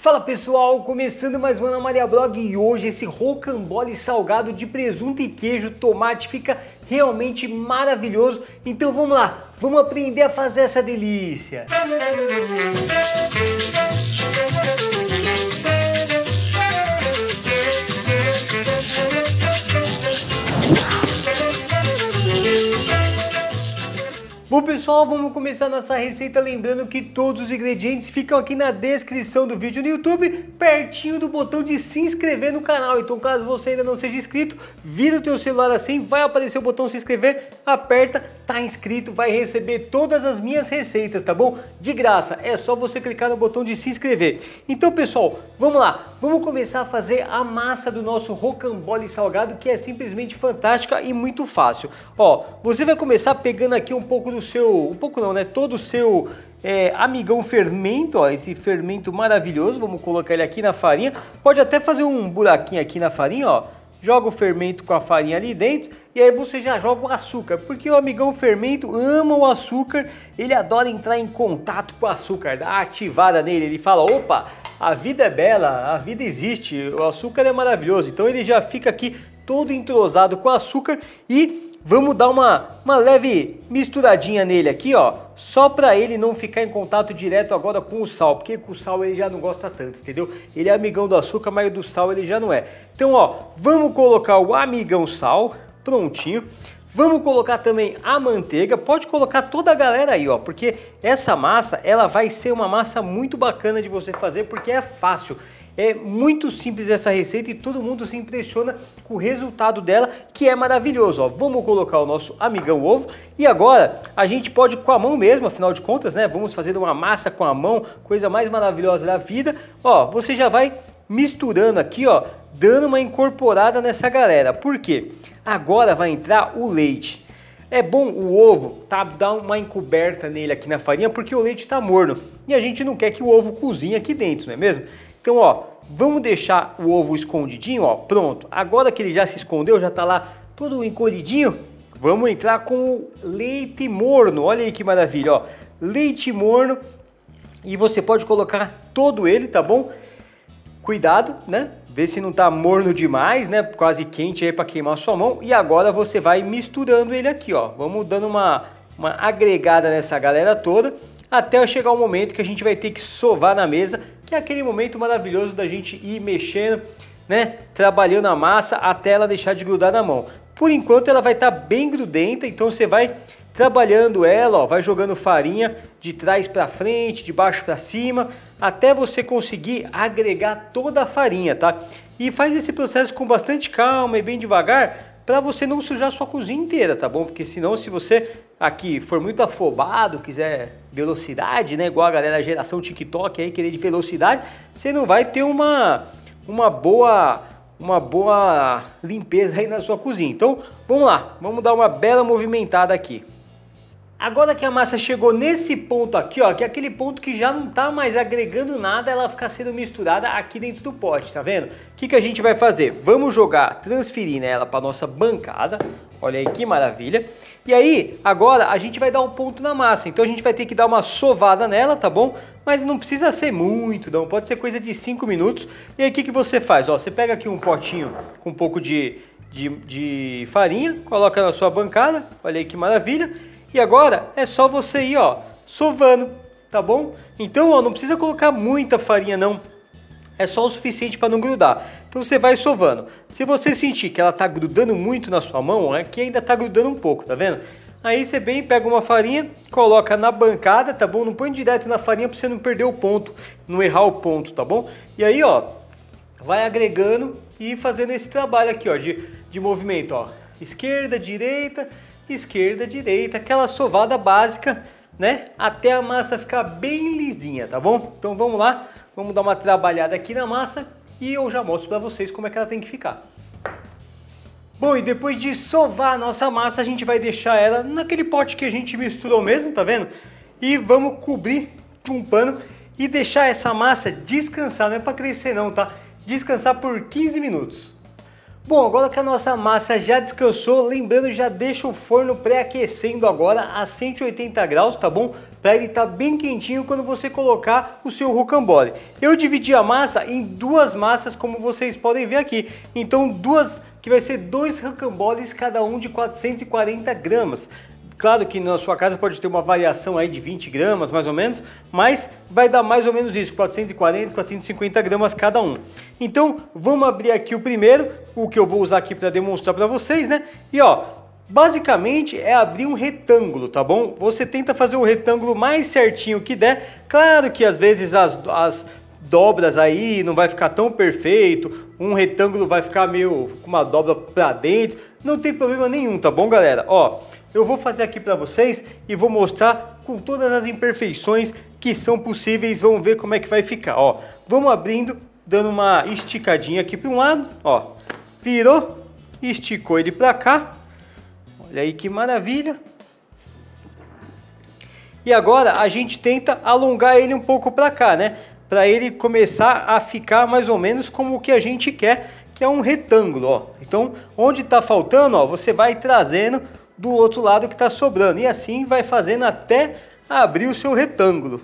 Fala pessoal, começando mais uma Ana Maria Blog e hoje esse rocambole salgado de presunto e queijo, tomate fica realmente maravilhoso. Então vamos lá, vamos aprender a fazer essa delícia. Música Bom pessoal, vamos começar nossa receita lembrando que todos os ingredientes ficam aqui na descrição do vídeo no YouTube, pertinho do botão de se inscrever no canal. Então caso você ainda não seja inscrito, vira o teu celular assim, vai aparecer o botão se inscrever, aperta, tá inscrito, vai receber todas as minhas receitas, tá bom? De graça, é só você clicar no botão de se inscrever. Então pessoal, vamos lá, vamos começar a fazer a massa do nosso rocambole salgado que é simplesmente fantástica e muito fácil. Ó, você vai começar pegando aqui um pouco do o seu, um pouco não, né? Todo o seu é, amigão fermento, ó, esse fermento maravilhoso, vamos colocar ele aqui na farinha. Pode até fazer um buraquinho aqui na farinha, ó. Joga o fermento com a farinha ali dentro e aí você já joga o açúcar, porque o amigão fermento ama o açúcar, ele adora entrar em contato com o açúcar, dá ativada nele, ele fala: opa, a vida é bela, a vida existe, o açúcar é maravilhoso. Então ele já fica aqui todo entrosado com açúcar e Vamos dar uma, uma leve misturadinha nele aqui, ó. Só para ele não ficar em contato direto agora com o sal, porque com o sal ele já não gosta tanto, entendeu? Ele é amigão do açúcar, mas do sal ele já não é. Então, ó, vamos colocar o amigão sal, prontinho. Vamos colocar também a manteiga, pode colocar toda a galera aí, ó, porque essa massa, ela vai ser uma massa muito bacana de você fazer, porque é fácil. É muito simples essa receita e todo mundo se impressiona com o resultado dela, que é maravilhoso. Ó, vamos colocar o nosso amigão ovo e agora a gente pode com a mão mesmo, afinal de contas, né? Vamos fazer uma massa com a mão, coisa mais maravilhosa da vida. Ó, você já vai misturando aqui, ó, dando uma incorporada nessa galera. Por quê? Agora vai entrar o leite. É bom o ovo tá, dar uma encoberta nele aqui na farinha porque o leite está morno e a gente não quer que o ovo cozinhe aqui dentro, não é mesmo? Então, ó, vamos deixar o ovo escondidinho, ó, pronto. Agora que ele já se escondeu, já tá lá todo encolhidinho, vamos entrar com o leite morno. Olha aí que maravilha, ó. Leite morno e você pode colocar todo ele, tá bom? Cuidado, né? Vê se não tá morno demais, né? Quase quente aí para queimar a sua mão. E agora você vai misturando ele aqui, ó. Vamos dando uma uma agregada nessa galera toda até chegar o momento que a gente vai ter que sovar na mesa, que é aquele momento maravilhoso da gente ir mexendo, né, trabalhando a massa até ela deixar de grudar na mão. Por enquanto ela vai estar tá bem grudenta, então você vai trabalhando ela, ó, vai jogando farinha de trás para frente, de baixo para cima, até você conseguir agregar toda a farinha, tá? E faz esse processo com bastante calma e bem devagar, para você não sujar sua cozinha inteira, tá bom? Porque senão se você aqui for muito afobado, quiser velocidade, né, igual a galera da geração TikTok aí querer de velocidade, você não vai ter uma uma boa uma boa limpeza aí na sua cozinha. Então, vamos lá, vamos dar uma bela movimentada aqui. Agora que a massa chegou nesse ponto aqui, ó, que é aquele ponto que já não tá mais agregando nada, ela fica sendo misturada aqui dentro do pote, tá vendo? O que, que a gente vai fazer? Vamos jogar, transferir ela para nossa bancada, olha aí que maravilha. E aí, agora a gente vai dar um ponto na massa, então a gente vai ter que dar uma sovada nela, tá bom? Mas não precisa ser muito não, pode ser coisa de 5 minutos. E aí o que, que você faz? Ó, você pega aqui um potinho com um pouco de, de, de farinha, coloca na sua bancada, olha aí que maravilha. E agora é só você ir, ó, sovando, tá bom? Então, ó, não precisa colocar muita farinha não. É só o suficiente para não grudar. Então você vai sovando. Se você sentir que ela tá grudando muito na sua mão, é que ainda tá grudando um pouco, tá vendo? Aí você bem pega uma farinha, coloca na bancada, tá bom? Não põe direto na farinha para você não perder o ponto, não errar o ponto, tá bom? E aí, ó, vai agregando e fazendo esse trabalho aqui, ó, de, de movimento, ó. Esquerda, direita, esquerda, direita, aquela sovada básica, né? Até a massa ficar bem lisinha, tá bom? Então vamos lá, vamos dar uma trabalhada aqui na massa e eu já mostro para vocês como é que ela tem que ficar. Bom, e depois de sovar a nossa massa, a gente vai deixar ela naquele pote que a gente misturou mesmo, tá vendo? E vamos cobrir com um pano e deixar essa massa descansar, não é para crescer não, tá? Descansar por 15 minutos. Bom, agora que a nossa massa já descansou, lembrando, já deixa o forno pré-aquecendo agora a 180 graus, tá bom? Para ele estar tá bem quentinho quando você colocar o seu rocambole. Eu dividi a massa em duas massas, como vocês podem ver aqui. Então, duas que vai ser dois rocamboles, cada um de 440 gramas. Claro que na sua casa pode ter uma variação aí de 20 gramas, mais ou menos, mas vai dar mais ou menos isso, 440, 450 gramas cada um. Então, vamos abrir aqui o primeiro, o que eu vou usar aqui para demonstrar para vocês, né? E ó, Basicamente é abrir um retângulo, tá bom? Você tenta fazer o retângulo mais certinho que der. Claro que às vezes as, as, dobras aí, não vai ficar tão perfeito, um retângulo vai ficar meio com uma dobra para dentro, não tem problema nenhum, tá bom, galera? Ó, eu vou fazer aqui para vocês e vou mostrar com todas as imperfeições que são possíveis, vamos ver como é que vai ficar, ó. Vamos abrindo, dando uma esticadinha aqui para um lado, ó. Virou, esticou ele para cá. Olha aí que maravilha. E agora a gente tenta alongar ele um pouco para cá, né? para ele começar a ficar mais ou menos como o que a gente quer, que é um retângulo. Ó. Então, onde está faltando, ó, você vai trazendo do outro lado que está sobrando. E assim vai fazendo até abrir o seu retângulo.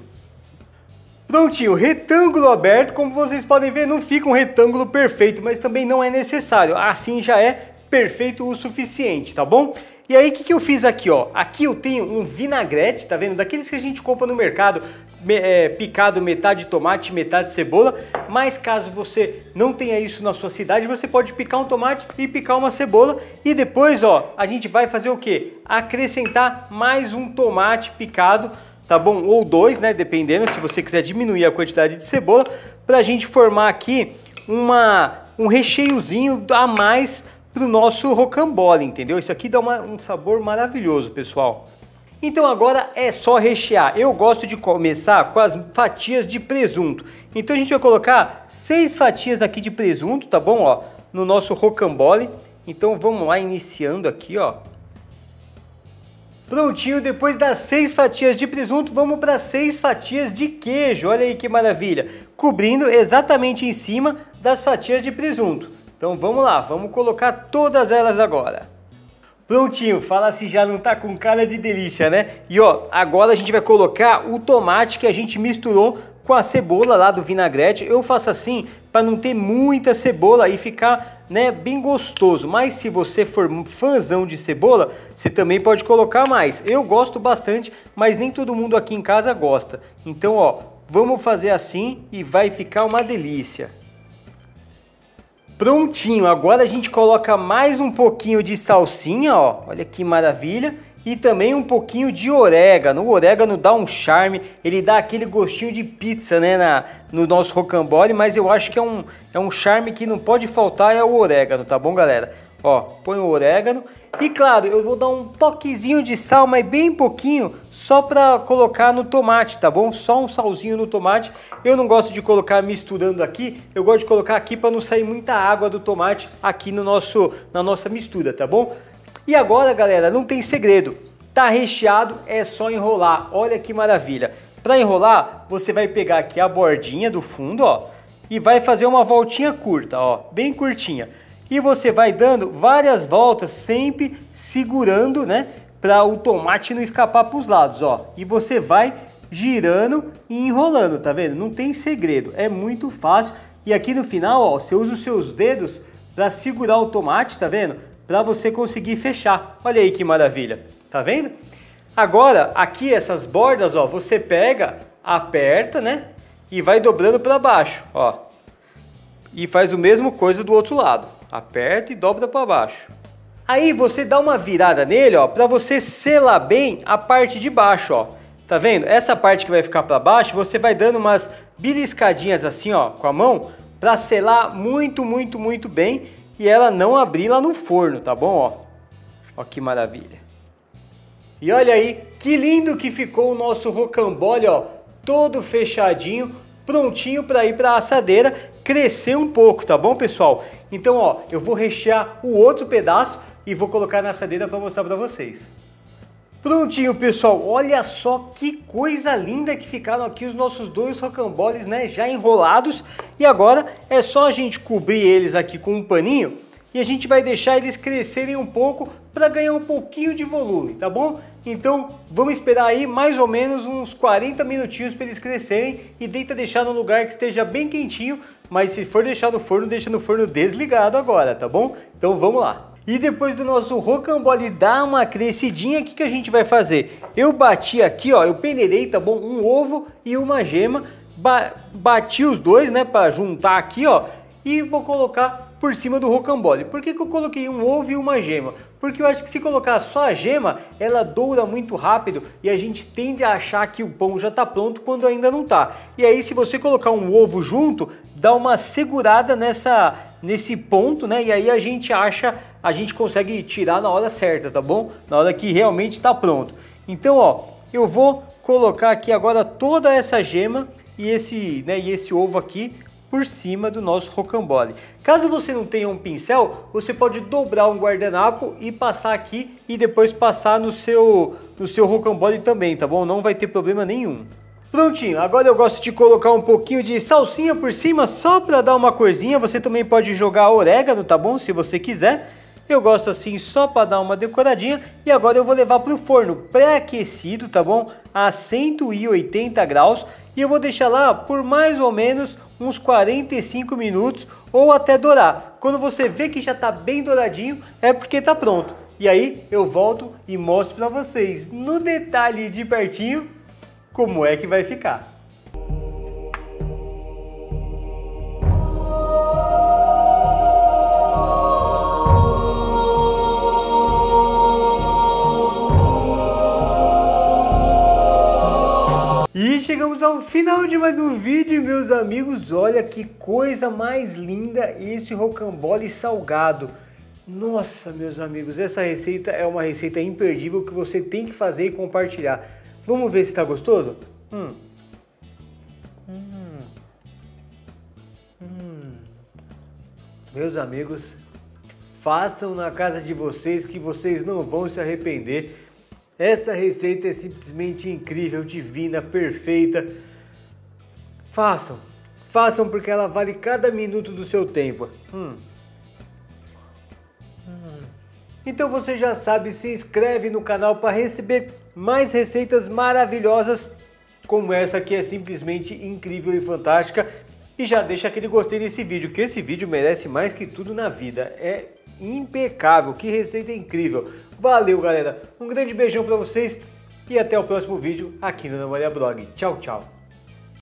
Prontinho, retângulo aberto, como vocês podem ver, não fica um retângulo perfeito, mas também não é necessário. Assim já é perfeito o suficiente, tá bom? E aí, o que, que eu fiz aqui, ó? Aqui eu tenho um vinagrete, tá vendo? Daqueles que a gente compra no mercado, é, picado metade tomate, metade cebola, mas caso você não tenha isso na sua cidade, você pode picar um tomate e picar uma cebola e depois, ó, a gente vai fazer o quê? Acrescentar mais um tomate picado, tá bom? Ou dois, né, dependendo, se você quiser diminuir a quantidade de cebola, pra gente formar aqui uma um recheiozinho a mais pro nosso rocambole, entendeu? Isso aqui dá uma, um sabor maravilhoso, pessoal. Então agora é só rechear. Eu gosto de começar com as fatias de presunto. Então a gente vai colocar seis fatias aqui de presunto, tá bom? Ó, no nosso rocambole. Então vamos lá, iniciando aqui, ó. Prontinho, depois das seis fatias de presunto, vamos para seis fatias de queijo. Olha aí que maravilha. Cobrindo exatamente em cima das fatias de presunto. Então vamos lá, vamos colocar todas elas agora. Prontinho, fala se já não tá com cara de delícia, né? E ó, agora a gente vai colocar o tomate que a gente misturou com a cebola lá do vinagrete. Eu faço assim para não ter muita cebola e ficar, né, bem gostoso. Mas se você for fãzão de cebola, você também pode colocar mais. Eu gosto bastante, mas nem todo mundo aqui em casa gosta. Então, ó, vamos fazer assim e vai ficar uma delícia. Prontinho, agora a gente coloca mais um pouquinho de salsinha, ó. Olha que maravilha. E também um pouquinho de orégano. O orégano dá um charme, ele dá aquele gostinho de pizza, né, na, no nosso rocambole, mas eu acho que é um, é um charme que não pode faltar é o orégano, tá bom, galera? Ó, põe o orégano. E claro, eu vou dar um toquezinho de sal, mas bem pouquinho, só para colocar no tomate, tá bom? Só um salzinho no tomate. Eu não gosto de colocar misturando aqui, eu gosto de colocar aqui para não sair muita água do tomate aqui no nosso, na nossa mistura, tá bom? E agora, galera, não tem segredo. Tá recheado, é só enrolar. Olha que maravilha. Para enrolar, você vai pegar aqui a bordinha do fundo, ó, e vai fazer uma voltinha curta, ó, bem curtinha. E você vai dando várias voltas, sempre segurando, né? Para o tomate não escapar para os lados, ó. E você vai girando e enrolando, tá vendo? Não tem segredo, é muito fácil. E aqui no final, ó, você usa os seus dedos para segurar o tomate, tá vendo? Para você conseguir fechar. Olha aí que maravilha, tá vendo? Agora, aqui essas bordas, ó, você pega, aperta, né? E vai dobrando para baixo, ó. E faz o mesmo coisa do outro lado aperta e dobra para baixo. Aí você dá uma virada nele, ó, para você selar bem a parte de baixo, ó. Tá vendo? Essa parte que vai ficar para baixo, você vai dando umas beliscadinhas assim, ó, com a mão, para selar muito, muito, muito bem e ela não abrir lá no forno, tá bom, ó? Ó que maravilha. E olha aí, que lindo que ficou o nosso rocambole, ó, todo fechadinho, prontinho para ir para a assadeira crescer um pouco, tá bom, pessoal? Então, ó, eu vou rechear o outro pedaço e vou colocar na assadeira para mostrar para vocês. Prontinho, pessoal. Olha só que coisa linda que ficaram aqui os nossos dois rocamboles, né? Já enrolados. E agora é só a gente cobrir eles aqui com um paninho e a gente vai deixar eles crescerem um pouco para ganhar um pouquinho de volume, tá bom? Então vamos esperar aí mais ou menos uns 40 minutinhos para eles crescerem e tenta deixar num lugar que esteja bem quentinho, mas se for deixar no forno, deixa no forno desligado agora, tá bom? Então vamos lá. E depois do nosso rocambole dar uma crescidinha, o que, que a gente vai fazer? Eu bati aqui, ó, eu peneirei, tá bom? Um ovo e uma gema, ba bati os dois, né, para juntar aqui, ó, e vou colocar por cima do rocambole. Por que, que eu coloquei um ovo e uma gema? Porque eu acho que se colocar só a gema, ela doura muito rápido e a gente tende a achar que o pão já está pronto quando ainda não está. E aí se você colocar um ovo junto, dá uma segurada nessa nesse ponto, né? E aí a gente acha, a gente consegue tirar na hora certa, tá bom? Na hora que realmente está pronto. Então, ó, eu vou colocar aqui agora toda essa gema e esse, né, e esse ovo aqui por cima do nosso rocambole. Caso você não tenha um pincel, você pode dobrar um guardanapo e passar aqui e depois passar no seu, no seu rocambole também, tá bom? Não vai ter problema nenhum. Prontinho, agora eu gosto de colocar um pouquinho de salsinha por cima só para dar uma corzinha. Você também pode jogar orégano, tá bom? Se você quiser. Eu gosto assim só para dar uma decoradinha e agora eu vou levar para o forno pré-aquecido, tá bom? A 180 graus e eu vou deixar lá por mais ou menos uns 45 minutos ou até dourar. Quando você vê que já está bem douradinho, é porque está pronto. E aí eu volto e mostro para vocês no detalhe de pertinho como é que vai ficar. chegamos ao final de mais um vídeo, meus amigos. Olha que coisa mais linda esse rocambole salgado. Nossa, meus amigos, essa receita é uma receita imperdível que você tem que fazer e compartilhar. Vamos ver se está gostoso? Hum. Hum. Hum. Meus amigos, façam na casa de vocês que vocês não vão se arrepender. Essa receita é simplesmente incrível, divina, perfeita. Façam, façam porque ela vale cada minuto do seu tempo. Hum. hum. Então você já sabe, se inscreve no canal para receber mais receitas maravilhosas como essa que é simplesmente incrível e fantástica. E já deixa aquele gostei nesse vídeo, que esse vídeo merece mais que tudo na vida. É impecável, que receita incrível. Valeu, galera. Um grande beijão para vocês e até o próximo vídeo aqui no Namoria Blog. Tchau, tchau.